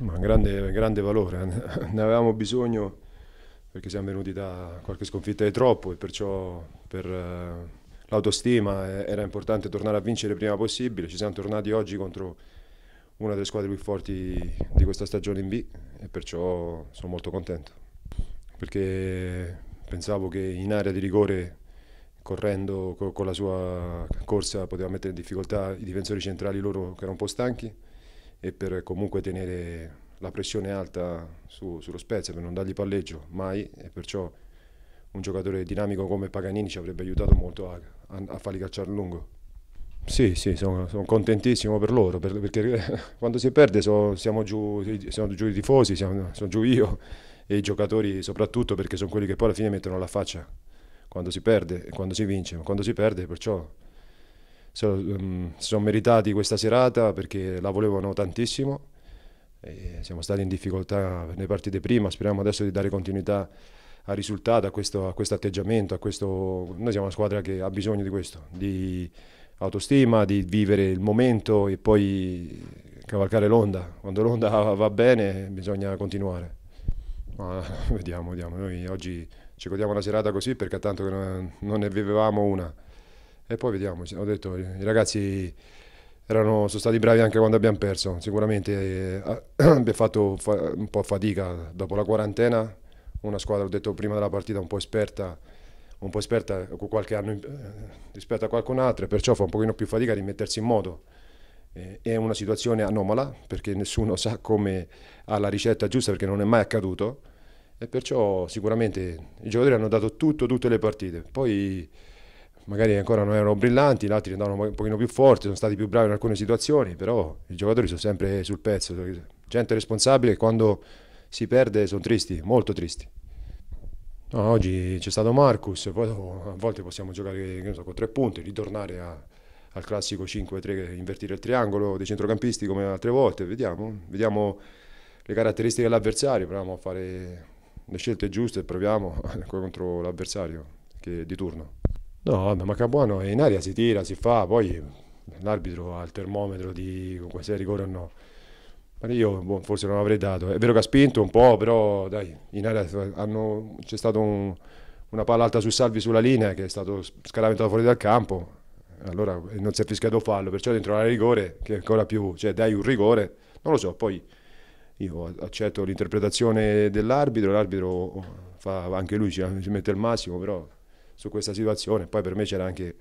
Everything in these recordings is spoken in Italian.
Ma un grande, grande valore, eh. ne avevamo bisogno perché siamo venuti da qualche sconfitta di troppo e perciò per eh, l'autostima eh, era importante tornare a vincere prima possibile. Ci siamo tornati oggi contro una delle squadre più forti di questa stagione in B e perciò sono molto contento perché pensavo che in area di rigore correndo con la sua corsa poteva mettere in difficoltà i difensori centrali loro che erano un po' stanchi e per comunque tenere la pressione alta su, sullo Spezia per non dargli palleggio mai e perciò un giocatore dinamico come Paganini ci avrebbe aiutato molto a, a, a farli calciare lungo. Sì, sì, sono, son contentissimo per loro, per, perché quando si perde so, siamo, giù, siamo, giù, i tifosi, siamo, sono giù io e i giocatori soprattutto perché sono quelli che poi alla fine mettono la faccia quando si perde e quando si vince, ma quando si perde perciò Ehm, si um, sono meritati questa serata perché la volevano tantissimo. siamo stati in difficoltà nelle partite prima, speriamo adesso di dare continuità al risultato, a questo, a questo atteggiamento. A questo... Noi siamo una squadra che ha bisogno di questo, di autostima, di vivere il momento e poi cavalcare l'onda. Quando l'onda va bene bisogna continuare. Ma vediamo, vediamo. Noi oggi ci godiamo una serata così perché tanto che non ne vivevamo una e poi vediamo, ho detto, i ragazzi erano, sono stati bravi anche quando abbiamo perso, sicuramente eh, abbiamo fatto fa un po' fatica dopo la quarantena, una squadra, ho detto prima della partita, un po' esperta, un po' esperta qualche anno eh, rispetto a qualcun altro perciò fa un pochino più fatica a rimettersi in moto. è una situazione anomala perché nessuno sa come ha la ricetta giusta perché non è mai accaduto e perciò sicuramente i giocatori hanno dato tutto, tutte le partite. Poi magari ancora non erano brillanti, gli altri andavano un pochino più forti, sono stati più bravi in alcune situazioni, però i giocatori sono sempre sul pezzo, gente responsabile quando si perde sono tristi, molto tristi. No, oggi c'è stato Marcus, poi a volte possiamo giocare so, con tre punti, ritornare a, al classico 5-3, invertire il triangolo dei centrocampisti come altre volte, vediamo, vediamo le caratteristiche dell'avversario, proviamo a fare le scelte giuste e proviamo contro l'avversario che è di turno. No, vabbè, ma Capuano in aria si tira, si fa, poi l'arbitro ha il termometro di se è rigore o no. Ma io boh, forse non l'avrei dato. È vero che ha spinto un po', però dai, in aria hanno, c'è stata un, una palla alta su Salvi sulla linea che è stato scaraventato fuori dal campo. Allora non si è fischiato fallo, perciò dentro l'area rigore, che è ancora più, cioè dai un rigore, non lo so, poi io accetto l'interpretazione dell'arbitro, l'arbitro fa anche lui, ci mette il massimo, però su questa situazione. Poi per me c'era anche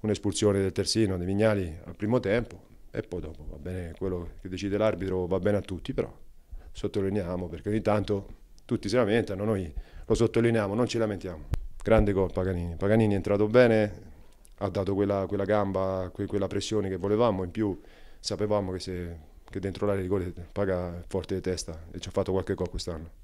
un'espulsione del terzino di Vignali al primo tempo e poi dopo va bene quello che decide l'arbitro va bene a tutti, però sottolineiamo perché ogni tanto tutti si lamentano, noi lo sottolineiamo, non ci lamentiamo. Grande gol Paganini. Paganini è entrato bene, ha dato quella, quella gamba, que, quella pressione che volevamo, in più sapevamo che, se, che dentro l'area di gol paga forte di testa e ci ha fatto qualche gol quest'anno.